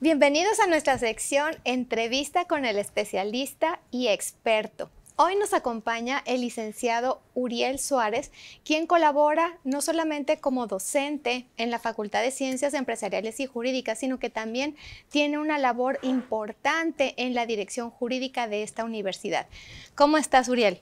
Bienvenidos a nuestra sección Entrevista con el especialista y experto. Hoy nos acompaña el licenciado Uriel Suárez, quien colabora no solamente como docente en la Facultad de Ciencias Empresariales y Jurídicas, sino que también tiene una labor importante en la dirección jurídica de esta universidad. ¿Cómo estás, Uriel?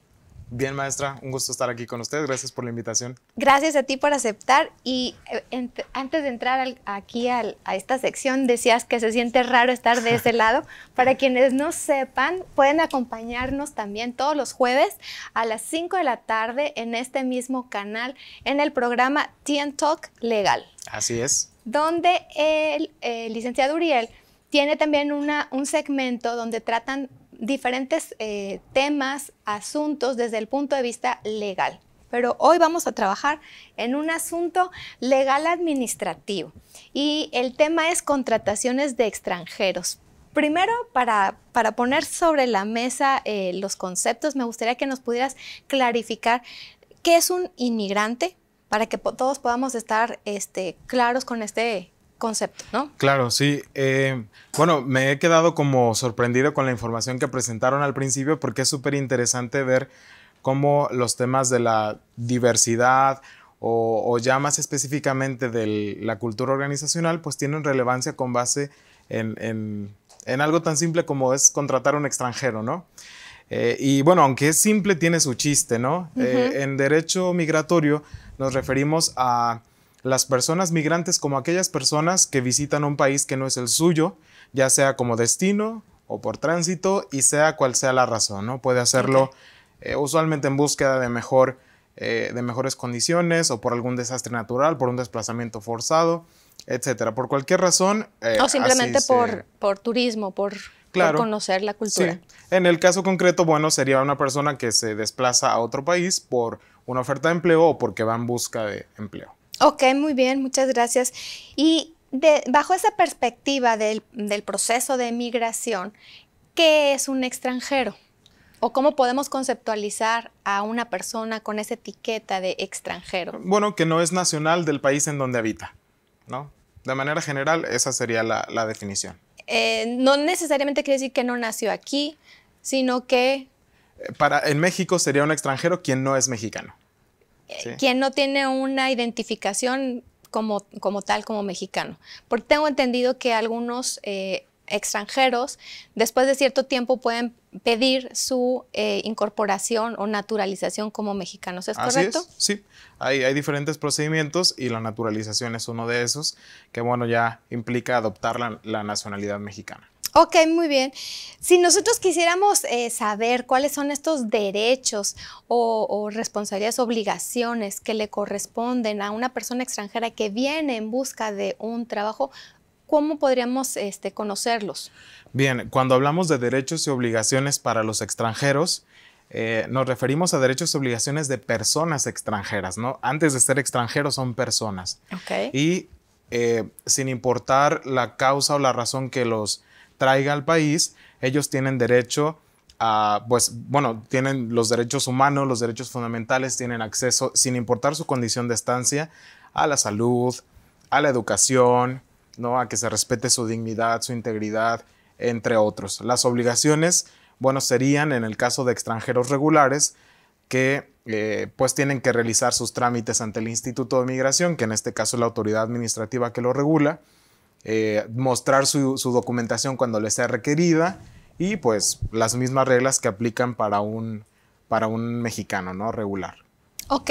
Bien, maestra, un gusto estar aquí con usted. Gracias por la invitación. Gracias a ti por aceptar. Y eh, antes de entrar aquí a esta sección, decías que se siente raro estar de ese lado. Para quienes no sepan, pueden acompañarnos también todos los jueves a las 5 de la tarde en este mismo canal, en el programa tien Talk Legal. Así es. Donde el, licenciado Uriel tiene también una, un segmento donde tratan diferentes eh, temas, asuntos desde el punto de vista legal. Pero hoy vamos a trabajar en un asunto legal administrativo y el tema es contrataciones de extranjeros. Primero, para, poner sobre la mesa eh, los conceptos, me gustaría que nos pudieras clarificar qué es un inmigrante para que todos podamos estar este, claros con este concepto, ¿no? Claro, sí. Eh, bueno, me he quedado como sorprendido con la información que presentaron al principio porque es súper interesante ver cómo los temas de la diversidad o, ya más específicamente de la cultura organizacional pues tienen relevancia con base en, algo tan simple como es contratar a un extranjero, ¿no? Eh, y bueno, aunque es simple, tiene su chiste, ¿no? Eh, en derecho migratorio nos referimos a las personas migrantes como aquellas personas que visitan un país que no es el suyo, ya sea como destino o por tránsito y sea cual sea la razón, ¿no? Puede hacerlo eh, usualmente en búsqueda de, mejor, eh, de mejores condiciones o por algún desastre natural, por un desplazamiento forzado, etcétera. Por cualquier razón. Eh, o simplemente por, por turismo, por, conocer la cultura. En el caso concreto, bueno, sería una persona que se desplaza a otro país por una oferta de empleo o porque va en busca de empleo. Ok, muy bien, muchas gracias. Y bajo esa perspectiva del, proceso de migración, ¿qué es un extranjero? ¿O cómo podemos conceptualizar a una persona con esa etiqueta de extranjero? Bueno, que no es nacional del país en donde habita, ¿no? De manera general, esa sería la, definición. Eh, no necesariamente quiere decir que no nació aquí, sino que... Eh, para, en México sería un extranjero quien no es mexicano quien no tiene una identificación como, como tal, como mexicano. Porque tengo entendido que algunos eh, extranjeros, después de cierto tiempo, pueden pedir su eh, incorporación o naturalización como mexicanos. ¿Es correcto? Es, sí, hay, diferentes procedimientos y la naturalización es uno de esos, que bueno, ya implica adoptar la nacionalidad mexicana. Ok, muy bien. Si nosotros quisiéramos eh, saber cuáles son estos derechos o, responsabilidades, obligaciones que le corresponden a una persona extranjera que viene en busca de un trabajo, ¿cómo podríamos este, conocerlos? Bien, cuando hablamos de derechos y obligaciones para los extranjeros, eh, nos referimos a derechos y obligaciones de personas extranjeras, ¿no? Antes de ser extranjeros son personas. Ok. Y eh, sin importar la causa o la razón que los traiga al país, ellos tienen derecho a, pues, bueno, tienen los derechos humanos, los derechos fundamentales, tienen acceso, sin importar su condición de estancia, a la salud, a la educación, ¿no? A que se respete su dignidad, su integridad, entre otros. Las obligaciones, bueno, serían en el caso de extranjeros regulares que eh, pues tienen que realizar sus trámites ante el Instituto de Migración, que en este caso es la autoridad administrativa que lo regula, eh, mostrar su, documentación cuando le sea requerida y pues las mismas reglas que aplican para un, para un mexicano, ¿no? Regular. Ok,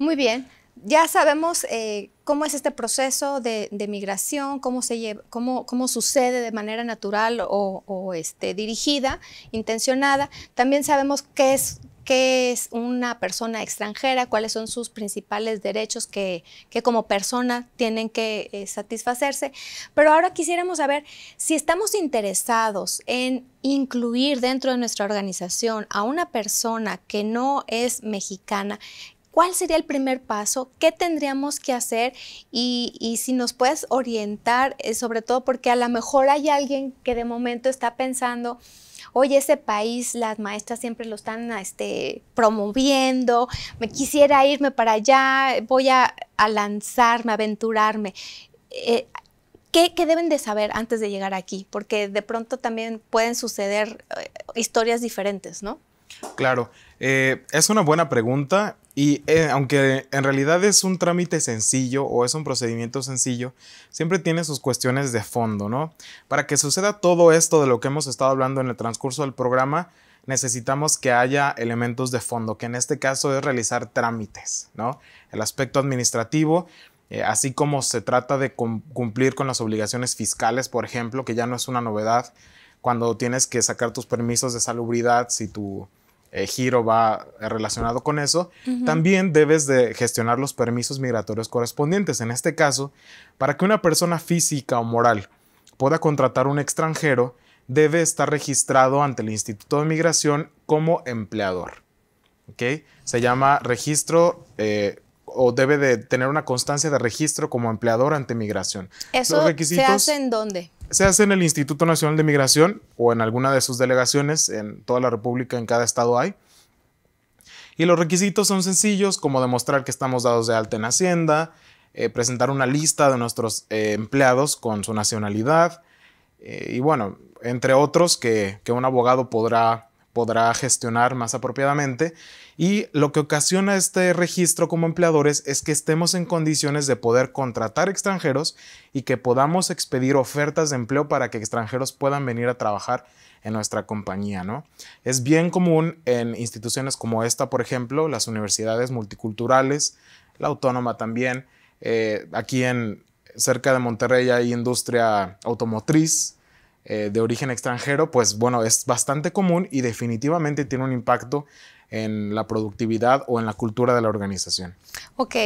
muy bien. Ya sabemos eh, cómo es este proceso de, de migración, cómo, se lleva, cómo, cómo sucede de manera natural o, o este, dirigida, intencionada. También sabemos qué es, qué es una persona extranjera, cuáles son sus principales derechos que, como persona tienen que eh, satisfacerse. Pero ahora quisiéramos saber si estamos interesados en incluir dentro de nuestra organización a una persona que no es mexicana. ¿Cuál sería el primer paso? ¿Qué tendríamos que hacer? Y, si nos puedes orientar, eh, sobre todo porque a lo mejor hay alguien que de momento está pensando, oye, ese país, las maestras siempre lo están este, promoviendo, me quisiera irme para allá, voy a, lanzarme, aventurarme. Eh, ¿Qué, deben de saber antes de llegar aquí? Porque de pronto también pueden suceder eh, historias diferentes, ¿no? Claro, eh, es una buena pregunta y eh, aunque en realidad es un trámite sencillo o es un procedimiento sencillo, siempre tiene sus cuestiones de fondo, ¿no? Para que suceda todo esto de lo que hemos estado hablando en el transcurso del programa, necesitamos que haya elementos de fondo, que en este caso es realizar trámites, ¿no? El aspecto administrativo, eh, así como se trata de cumplir con las obligaciones fiscales, por ejemplo, que ya no es una novedad cuando tienes que sacar tus permisos de salubridad si tu eh, giro va relacionado con eso, también debes de gestionar los permisos migratorios correspondientes. En este caso, para que una persona física o moral pueda contratar un extranjero, debe estar registrado ante el Instituto de Migración como empleador. ¿Okay? Se llama registro eh, o debe de tener una constancia de registro como empleador ante migración. ¿Eso requisitos, se hace en dónde? Se hace en el Instituto Nacional de Migración o en alguna de sus delegaciones en toda la República, en cada estado hay. Y los requisitos son sencillos, como demostrar que estamos dados de alta en Hacienda, eh, presentar una lista de nuestros eh, empleados con su nacionalidad eh, y bueno, entre otros que, un abogado podrá, podrá gestionar más apropiadamente. Y lo que ocasiona este registro como empleadores es que estemos en condiciones de poder contratar extranjeros y que podamos expedir ofertas de empleo para que extranjeros puedan venir a trabajar en nuestra compañía, ¿no? Es bien común en instituciones como esta, por ejemplo, las universidades multiculturales, la autónoma también. Eh, aquí en cerca de Monterrey hay industria automotriz eh, de origen extranjero, pues bueno, es bastante común y definitivamente tiene un impacto en la productividad o en la cultura de la organización. Ok,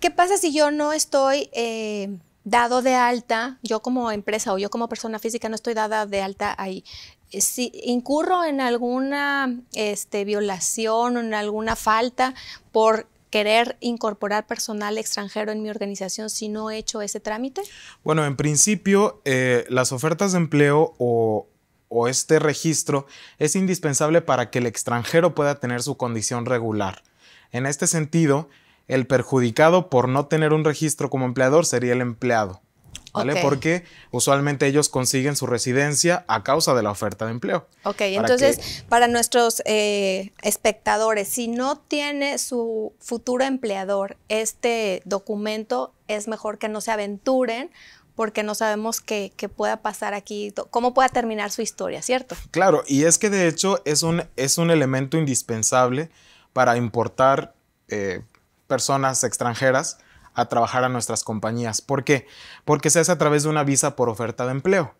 ¿qué pasa si yo no estoy eh, dado de alta, yo como empresa o yo como persona física no estoy dada de alta ahí? Eh, si incurro en alguna este, violación o en alguna falta por querer incorporar personal extranjero en mi organización si no he hecho ese trámite? Bueno, en principio, eh, las ofertas de empleo o o este registro es indispensable para que el extranjero pueda tener su condición regular. En este sentido, el perjudicado por no tener un registro como empleador sería el empleado. ¿Vale? Porque usualmente ellos consiguen su residencia a causa de la oferta de empleo. Ok, entonces para nuestros eh, espectadores, si no tiene su futuro empleador este documento, es mejor que no se aventuren porque no sabemos qué, pueda pasar aquí, cómo pueda terminar su historia, ¿cierto? Claro, y es que de hecho es un, es un elemento indispensable para importar eh, personas extranjeras a trabajar a nuestras compañías. ¿Por qué? Porque se hace a través de una visa por oferta de empleo.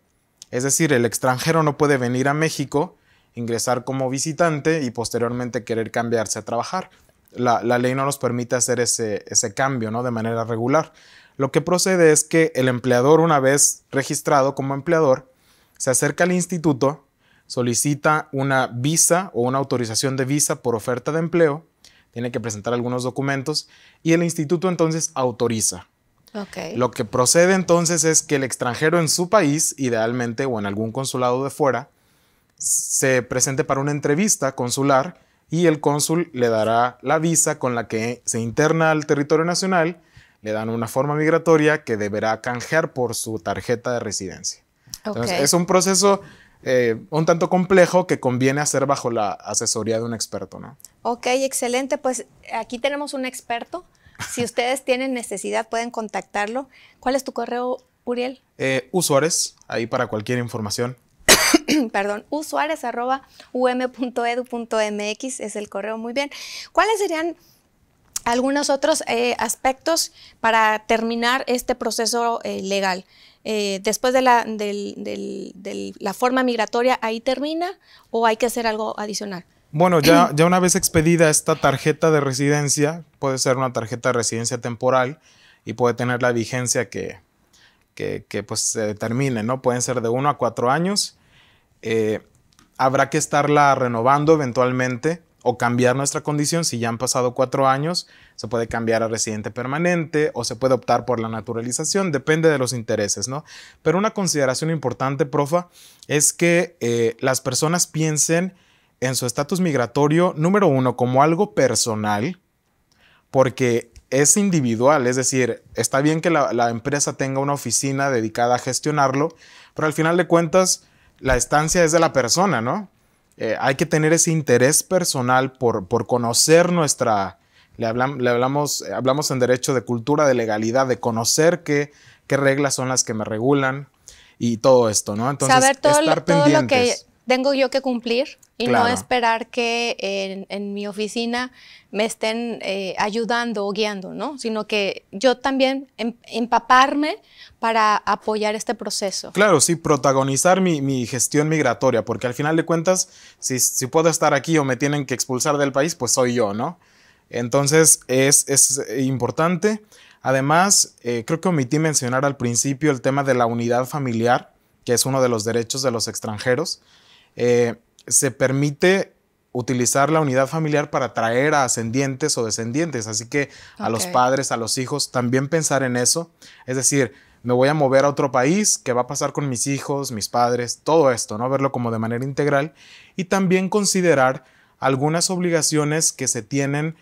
Es decir, el extranjero no puede venir a México, ingresar como visitante y posteriormente querer cambiarse a trabajar. La, ley no nos permite hacer ese, ese cambio ¿no? de manera regular. Lo que procede es que el empleador, una vez registrado como empleador, se acerca al instituto, solicita una visa o una autorización de visa por oferta de empleo, tiene que presentar algunos documentos y el instituto entonces autoriza. Lo que procede entonces es que el extranjero en su país, idealmente o en algún consulado de fuera, se presente para una entrevista consular y el cónsul le dará la visa con la que se interna al territorio nacional le dan una forma migratoria que deberá canjear por su tarjeta de residencia. es un proceso eh, un tanto complejo que conviene hacer bajo la asesoría de un experto, ¿no? Ok, excelente. Pues aquí tenemos un experto. Si ustedes tienen necesidad, pueden contactarlo. ¿Cuál es tu correo, Uriel? Eh, usuares, ahí para cualquier información. Perdón, usuares.um.edu.mx es el correo. Muy bien. ¿Cuáles serían algunos otros eh, aspectos para terminar este proceso eh, legal. Eh, después de la, la forma migratoria, ¿ahí termina o hay que hacer algo adicional? Bueno, ya, ya una vez expedida esta tarjeta de residencia, puede ser una tarjeta de residencia temporal y puede tener la vigencia que, que, que pues se determine, ¿no? Pueden ser de uno a cuatro años. habrá que estarla renovando eventualmente o cambiar nuestra condición. Si ya han pasado cuatro años, se puede cambiar a residente permanente o se puede optar por la naturalización, depende de los intereses, ¿no? Pero una consideración importante, profa, es que eh, las personas piensen en su estatus migratorio, número uno, como algo personal, porque es individual, es decir, está bien que la, la empresa tenga una oficina dedicada a gestionarlo, pero al final de cuentas, la estancia es de la persona, ¿no? Eh, hay que tener ese interés personal por, por conocer nuestra, le, hablamos, eh, hablamos en derecho de cultura, de legalidad, de conocer qué, qué reglas son las que me regulan y todo esto, ¿no? Entonces, estar pendientes tengo yo que cumplir y no esperar que en, mi oficina me estén eh, ayudando o guiando, ¿no? Sino que yo también em, empaparme para apoyar este proceso. Claro, sí, protagonizar mi, gestión migratoria, porque al final de cuentas, si, puedo estar aquí o me tienen que expulsar del país, pues soy yo, ¿no? Entonces es, importante. Además, eh, creo que omití mencionar al principio el tema de la unidad familiar, que es uno de los derechos de los extranjeros. Eh, se permite utilizar la unidad familiar para traer a ascendientes o descendientes. Así que a los padres, a los hijos, también pensar en eso. Es decir, me voy a mover a otro país, qué va a pasar con mis hijos, mis padres, todo esto, ¿no? Verlo como de manera integral y también considerar algunas obligaciones que se tienen,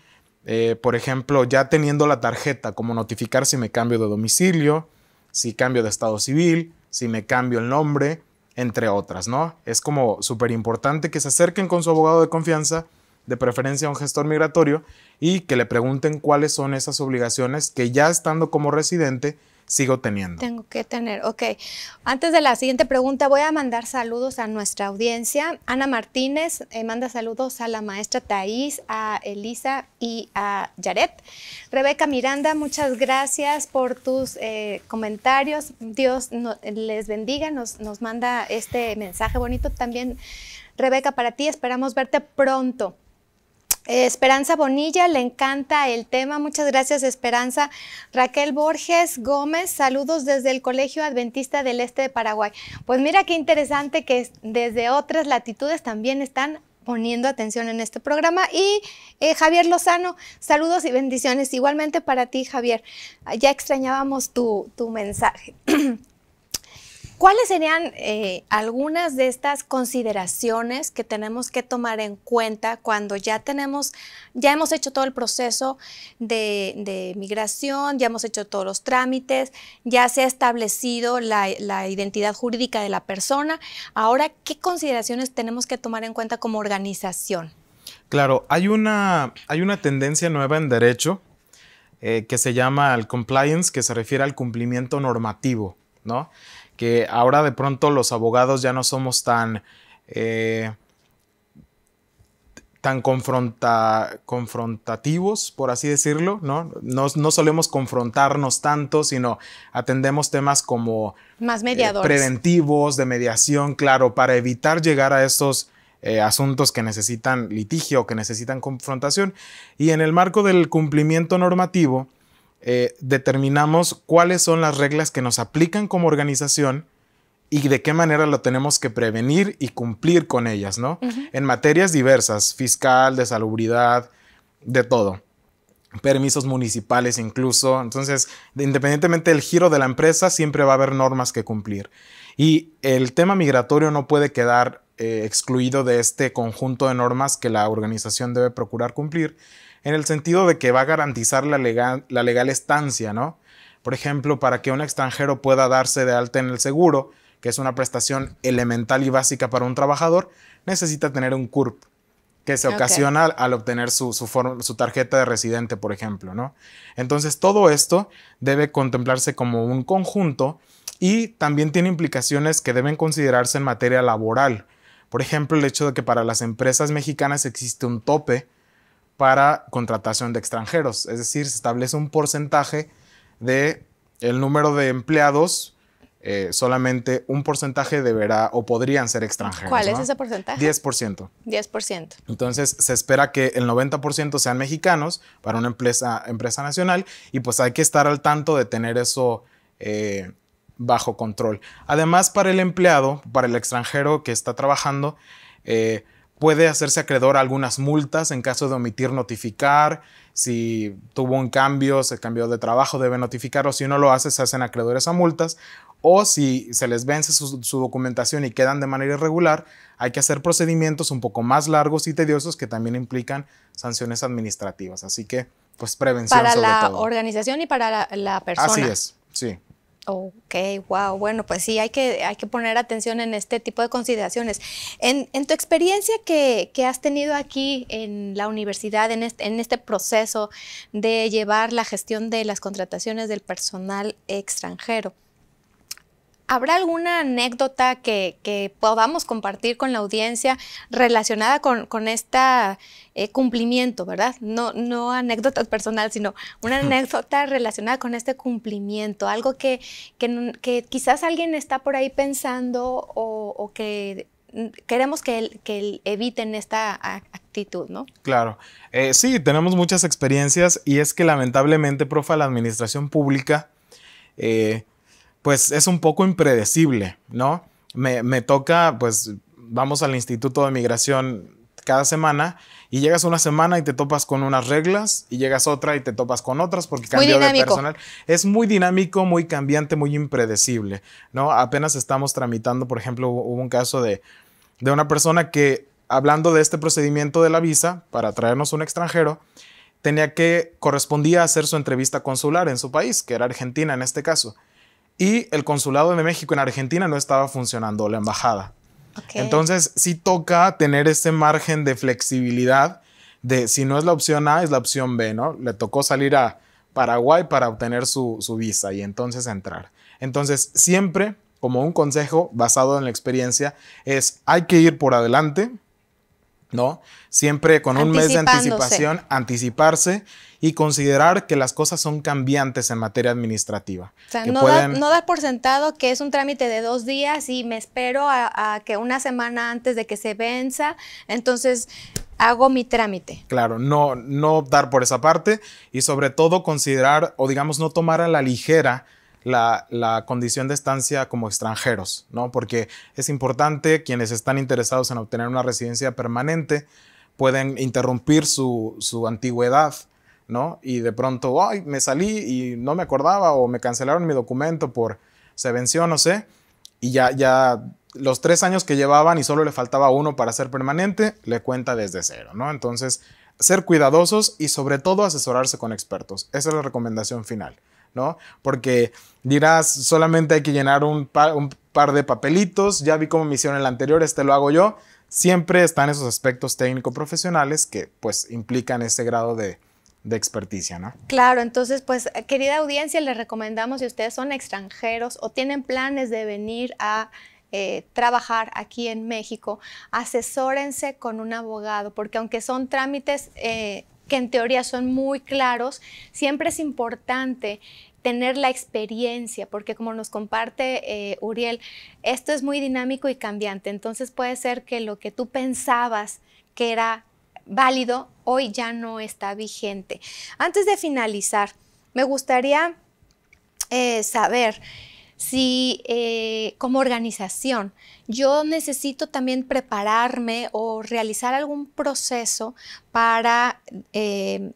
eh, por ejemplo, ya teniendo la tarjeta, como notificar si me cambio de domicilio, si cambio de estado civil, si me cambio el nombre, entre otras, ¿no? Es como súper importante que se acerquen con su abogado de confianza, de preferencia a un gestor migratorio, y que le pregunten cuáles son esas obligaciones que ya estando como residente sigo teniendo. Tengo que tener, ok. Antes de la siguiente pregunta, voy a mandar saludos a nuestra audiencia. Ana Martínez eh, manda saludos a la maestra Thaís, a Elisa y a Jared. Rebeca Miranda, muchas gracias por tus eh, comentarios. Dios les bendiga, nos, nos manda este mensaje bonito también. Rebeca, para ti esperamos verte pronto. Esperanza Bonilla, le encanta el tema. Muchas gracias, Esperanza. Raquel Borges Gómez, saludos desde el Colegio Adventista del Este de Paraguay. Pues mira qué interesante que desde otras latitudes también están poniendo atención en este programa. Y eh, Javier Lozano, saludos y bendiciones. Igualmente para ti, Javier. Ya extrañábamos tu, tu mensaje. ¿Cuáles serían eh, algunas de estas consideraciones que tenemos que tomar en cuenta cuando ya tenemos, ya hemos hecho todo el proceso de, migración, ya hemos hecho todos los trámites, ya se ha establecido la, identidad jurídica de la persona? Ahora, ¿qué consideraciones tenemos que tomar en cuenta como organización? Claro, hay una, hay una tendencia nueva en derecho eh, que se llama el compliance, que se refiere al cumplimiento normativo, ¿no? que ahora de pronto los abogados ya no somos tan... Eh, tan confronta, confrontativos, por así decirlo, ¿no? ¿no? solemos confrontarnos tanto, sino atendemos temas como... Más eh, mediadores. preventivos, de mediación, claro, para evitar llegar a estos eh, asuntos que necesitan litigio, que necesitan confrontación. Y en el marco del cumplimiento normativo, eh, determinamos cuáles son las reglas que nos aplican como organización y de qué manera lo tenemos que prevenir y cumplir con ellas, ¿no? En materias diversas, fiscal, de salubridad, de todo. Permisos municipales incluso. Entonces, independientemente del giro de la empresa, siempre va a haber normas que cumplir. Y el tema migratorio no puede quedar eh, excluido de este conjunto de normas que la organización debe procurar cumplir, en el sentido de que va a garantizar la legal, la legal estancia, ¿no? Por ejemplo, para que un extranjero pueda darse de alta en el seguro, que es una prestación elemental y básica para un trabajador, necesita tener un CURP, que se ocasiona al, obtener su, su, su, tarjeta de residente, por ejemplo, ¿no? Entonces, todo esto debe contemplarse como un conjunto y también tiene implicaciones que deben considerarse en materia laboral. Por ejemplo, el hecho de que para las empresas mexicanas existe un tope para contratación de extranjeros. Es decir, se establece un porcentaje de el número de empleados, eh, solamente un porcentaje deberá o podrían ser extranjeros. ¿Cuál es ese porcentaje? 10%. 10%. Entonces se espera que el 90% sean mexicanos para una empresa, empresa nacional y pues hay que estar al tanto de tener eso eh, bajo control. Además, para el empleado, para el extranjero que está trabajando, eh, Puede hacerse acreedor a algunas multas en caso de omitir notificar. Si tuvo un cambio, se cambió de trabajo, debe notificarlo. Si no lo hace, se hacen acreedores a multas. O si se les vence su, documentación y quedan de manera irregular, hay que hacer procedimientos un poco más largos y tediosos que también implican sanciones administrativas. Así que, pues prevención. Para la organización y para la persona. Así es, sí. Ok, wow. Bueno, pues sí, hay que, hay que poner atención en este tipo de consideraciones. En, tu experiencia que, que, has tenido aquí en la universidad, en este, en este, proceso de llevar la gestión de las contrataciones del personal extranjero, ¿Habrá alguna anécdota que, podamos compartir con la audiencia relacionada con, con este cumplimiento, verdad? No, no anécdota personal, sino una anécdota relacionada con este cumplimiento, algo que, quizás alguien está por ahí pensando o, que queremos que, que, eviten esta actitud, ¿no? Claro. Eh, sí, tenemos muchas experiencias y es que lamentablemente, profa, la administración pública... Eh, pues es un poco impredecible, ¿no? Me, toca, pues vamos al Instituto de Migración cada semana y llegas una semana y te topas con unas reglas y llegas otra y te topas con otras porque cambió de personal. Es muy dinámico, muy cambiante, muy impredecible, ¿no? Apenas estamos tramitando, por ejemplo, hubo un caso de, de una persona que, hablando de este procedimiento de la visa para traernos un extranjero, tenía que, correspondía hacer su entrevista consular en su país, que era Argentina en este caso y el consulado de México en Argentina no estaba funcionando, la embajada. Entonces sí toca tener ese margen de flexibilidad de si no es la opción A, es la opción B, ¿no? Le tocó salir a Paraguay para obtener su, su visa y entonces entrar. Entonces siempre, como un consejo basado en la experiencia, es hay que ir por adelante, ¿no? Siempre con un mes de anticipación, anticiparse y considerar que las cosas son cambiantes en materia administrativa. no, dar, por sentado que es un trámite de dos días y me espero a, que una semana antes de que se venza, entonces hago mi trámite. Claro, no, no dar por esa parte y sobre todo considerar o digamos no tomar a la ligera la, condición de estancia como extranjeros, ¿no? Porque es importante, quienes están interesados en obtener una residencia permanente pueden interrumpir su, antigüedad, ¿no? Y de pronto, ay, me salí y no me acordaba o me cancelaron mi documento por se venció, no sé, y ya, ya los tres años que llevaban y solo le faltaba uno para ser permanente, le cuenta desde cero, ¿no? Entonces, ser cuidadosos y sobre todo asesorarse con expertos. Esa es la recomendación final. ¿no? Porque dirás, solamente hay que llenar un par, de papelitos, ya vi cómo me hicieron el anterior, este lo hago yo. Siempre están esos aspectos técnico-profesionales que pues implican ese grado de, de experticia, ¿no? Claro, entonces, pues, querida audiencia, les recomendamos si ustedes son extranjeros o tienen planes de venir a eh, trabajar aquí en México, asesórense con un abogado, porque aunque son trámites eh, que en teoría son muy claros, siempre es importante tener la experiencia, porque como nos comparte eh, Uriel, esto es muy dinámico y cambiante, entonces puede ser que lo que tú pensabas que era válido hoy ya no está vigente. Antes de finalizar, me gustaría eh, saber si eh, como organización yo necesito también prepararme o realizar algún proceso para eh,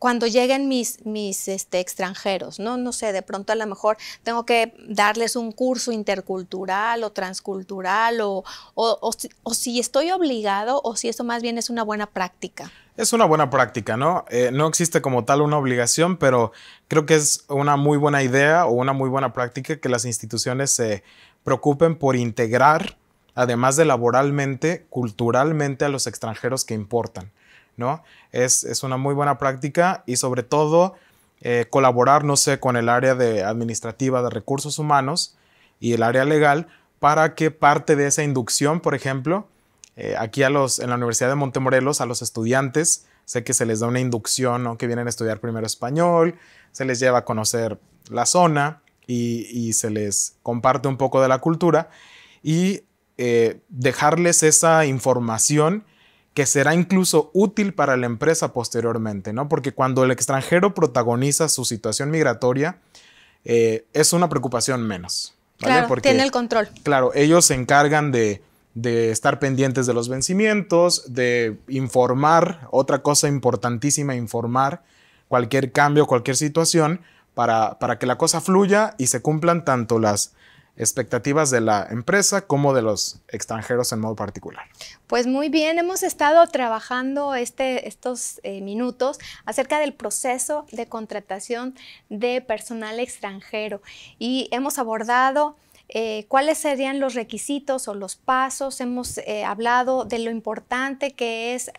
cuando lleguen mis, mis este, extranjeros, ¿no? No sé, de pronto a lo mejor tengo que darles un curso intercultural o transcultural o, si, estoy obligado o si esto más bien es una buena práctica. Es una buena práctica, ¿no? Eh, no existe como tal una obligación, pero creo que es una muy buena idea o una muy buena práctica que las instituciones se preocupen por integrar, además de laboralmente, culturalmente a los extranjeros que importan. Es, una muy buena práctica y sobre todo eh, colaborar, no sé, con el área de administrativa de recursos humanos y el área legal para que parte de esa inducción, por ejemplo, eh, aquí a los, en la Universidad de Montemorelos, a los estudiantes, sé que se les da una inducción, que vienen a estudiar primero español, se les lleva a conocer la zona y, se les comparte un poco de la cultura y eh, dejarles esa información que será incluso útil para la empresa posteriormente, ¿no? Porque cuando el extranjero protagoniza su situación migratoria, eh, es una preocupación menos. Claro, Porque, tiene el control. Claro, ellos se encargan de, de estar pendientes de los vencimientos, de informar, otra cosa importantísima, informar cualquier cambio, cualquier situación, para, para que la cosa fluya y se cumplan tanto las, expectativas de la empresa como de los extranjeros en modo particular. Pues muy bien, hemos estado trabajando este, estos eh, minutos acerca del proceso de contratación de personal extranjero y hemos abordado... Eh, cuáles serían los requisitos o los pasos. Hemos eh, hablado de lo importante que es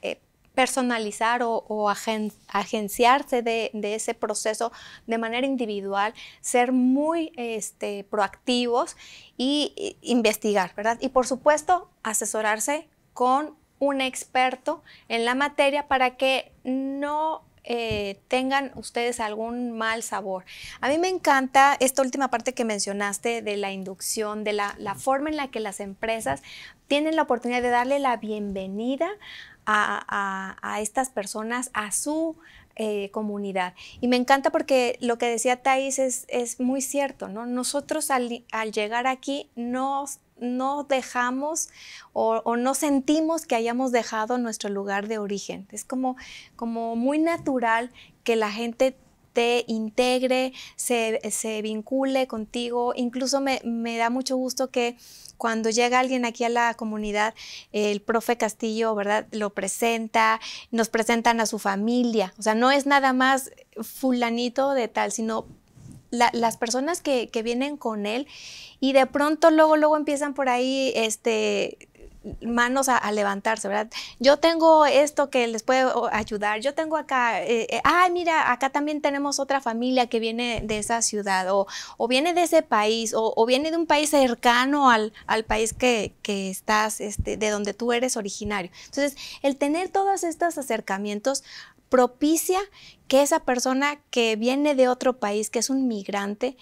personalizar o, agenciarse de, ese proceso de manera individual, ser muy este, proactivos e investigar, ¿verdad? Y por supuesto, asesorarse con un experto en la materia para que no eh, tengan ustedes algún mal sabor. A mí me encanta esta última parte que mencionaste de la inducción, de la forma en la que las empresas tienen la oportunidad de darle la bienvenida a, estas personas, a su eh, comunidad. Y me encanta porque lo que decía Thais es, es muy cierto, ¿no? Nosotros al, llegar aquí no, no dejamos o, no sentimos que hayamos dejado nuestro lugar de origen. Es como, como muy natural que la gente te integre, se, vincule contigo. Incluso me, da mucho gusto que cuando llega alguien aquí a la comunidad, el profe Castillo, ¿verdad? Lo presenta, nos presentan a su familia. O sea, no es nada más fulanito de tal, sino las personas que, que, vienen con él y de pronto luego, luego empiezan por ahí, este manos a, levantarse, ¿verdad? Yo tengo esto que les puede ayudar, yo tengo acá, ah, mira, acá también tenemos otra familia que viene de esa ciudad o, viene de ese país o, viene de un país cercano al, al país que, estás, este, de donde tú eres originario. Entonces, el tener todos estos acercamientos propicia que esa persona que viene de otro país, que es un migrante,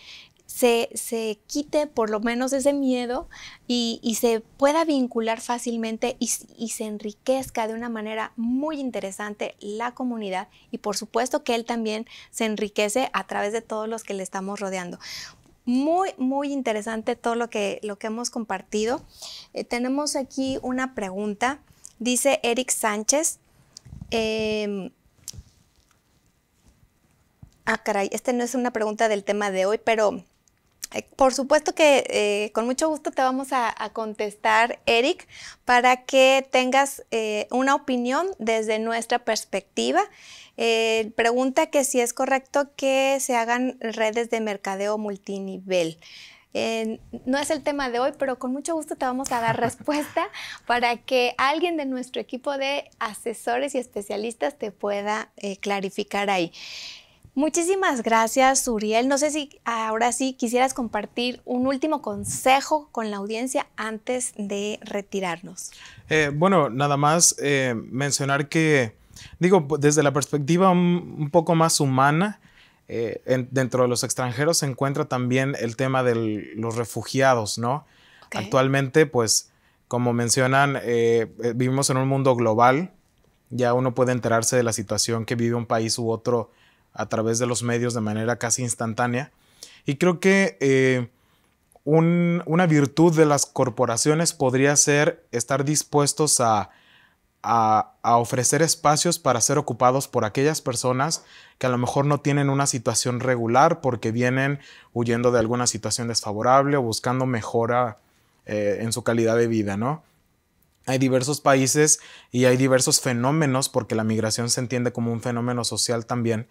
se, se quite por lo menos ese miedo y, se pueda vincular fácilmente y, se enriquezca de una manera muy interesante la comunidad y por supuesto que él también se enriquece a través de todos los que le estamos rodeando. Muy, muy interesante todo lo que, lo que hemos compartido. Eh, tenemos aquí una pregunta. Dice Eric Sánchez. Em, ah, caray, este no es una pregunta del tema de hoy, pero por supuesto que eh, con mucho gusto te vamos a, contestar, Eric, para que tengas eh, una opinión desde nuestra perspectiva. Eh, pregunta que si es correcto que se hagan redes de mercadeo multinivel. no es el tema de hoy, pero con mucho gusto te vamos a dar respuesta para que alguien de nuestro equipo de asesores y especialistas te pueda clarificar ahí. Muchísimas gracias, Uriel. No sé si ahora sí quisieras compartir un último consejo con la audiencia antes de retirarnos. Eh, bueno, nada más eh, mencionar que, digo, desde la perspectiva un, poco más humana, eh, dentro de los extranjeros se encuentra también el tema de los refugiados, ¿no? Actualmente, pues, como mencionan, vivimos en un mundo global. Ya uno puede enterarse de la situación que vive un país u otro a través de los medios de manera casi instantánea. Y creo que eh, una virtud de las corporaciones podría ser estar dispuestos a, ofrecer espacios para ser ocupados por aquellas personas que a lo mejor no tienen una situación regular porque vienen huyendo de alguna situación desfavorable o buscando mejora eh, en su calidad de vida, ¿no? hay diversos países y hay diversos fenómenos, porque la migración se entiende como un fenómeno social también,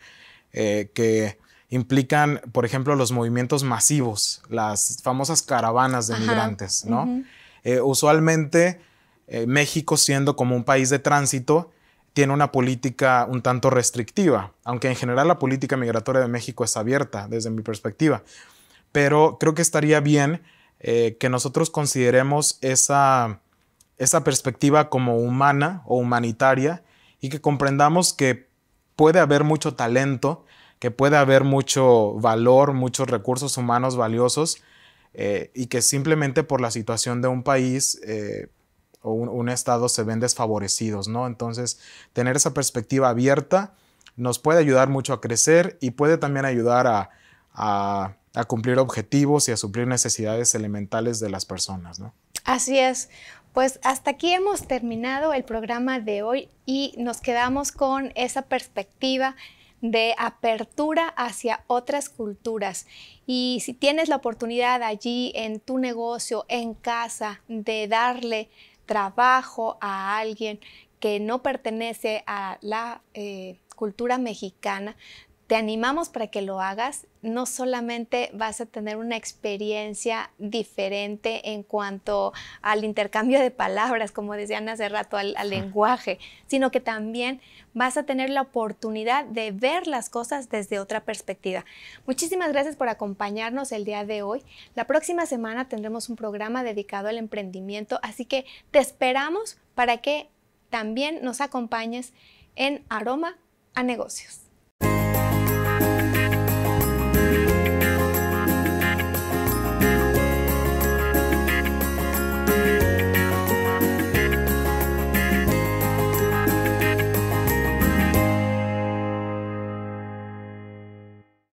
eh, que implican, por ejemplo, los movimientos masivos, las famosas caravanas de migrantes, ¿no? Eh, usualmente eh, México, siendo como un país de tránsito, tiene una política un tanto restrictiva, aunque en general la política migratoria de México es abierta desde mi perspectiva. Pero creo que estaría bien que nosotros consideremos esa, esa perspectiva como humana o humanitaria y que comprendamos que puede haber mucho talento, que puede haber mucho valor, muchos recursos humanos valiosos eh, y que simplemente por la situación de un país eh, o un, estado se ven desfavorecidos, ¿no? Entonces, tener esa perspectiva abierta nos puede ayudar mucho a crecer y puede también ayudar a, a cumplir objetivos y a suplir necesidades elementales de las personas, ¿no? Así es. Pues hasta aquí hemos terminado el programa de hoy y nos quedamos con esa perspectiva de apertura hacia otras culturas. Y si tienes la oportunidad allí en tu negocio, en casa, de darle trabajo a alguien que no pertenece a la eh, cultura mexicana, te animamos para que lo hagas. No solamente vas a tener una experiencia diferente en cuanto al intercambio de palabras, como decían hace rato, al, lenguaje, sino que también vas a tener la oportunidad de ver las cosas desde otra perspectiva. Muchísimas gracias por acompañarnos el día de hoy. La próxima semana tendremos un programa dedicado al emprendimiento, así que te esperamos para que también nos acompañes en Aroma a Negocios.